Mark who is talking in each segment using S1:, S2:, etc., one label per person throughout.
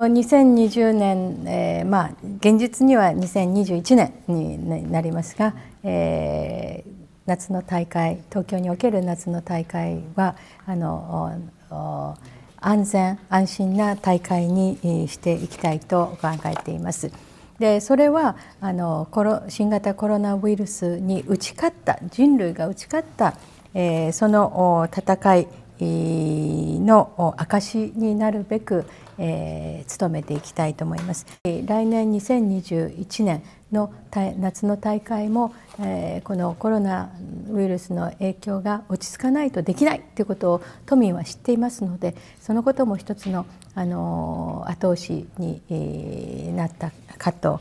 S1: 2020年、えー、まあ現実には2021年になりますが、えー、夏の大会東京における夏の大会はあの安全安心な大会にしていきたいと考えています。でそれはあの新型コロナウイルスに打ち勝った人類が打ち勝った、えー、その戦いの証になるべく、えー、努めていきたいと思います。来年2021年の夏の大会も、えー、このコロナウイルスの影響が落ち着かないとできないということを都民は知っていますのでそのことも一つの、あのー、後押しに、えー、なったかと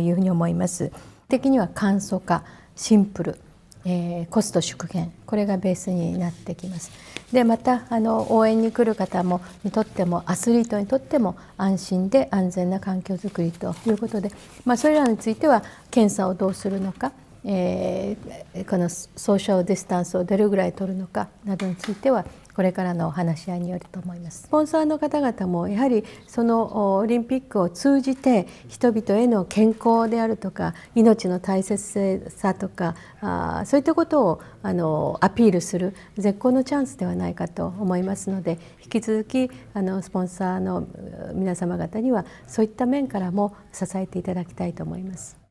S1: いうふうに思います。的には簡素化シンプルえー、コスト縮減これがベースになってきますでまたあの応援に来る方もにとってもアスリートにとっても安心で安全な環境づくりということで、まあ、それらについては検査をどうするのか、えー、このソーシャルディスタンスをどれぐらい取るのかなどについてはこれからの話し合いによると思いますスポンサーの方々もやはりそのオリンピックを通じて人々への健康であるとか命の大切さとかあそういったことをあのアピールする絶好のチャンスではないかと思いますので引き続きあのスポンサーの皆様方にはそういった面からも支えていただきたいと思います。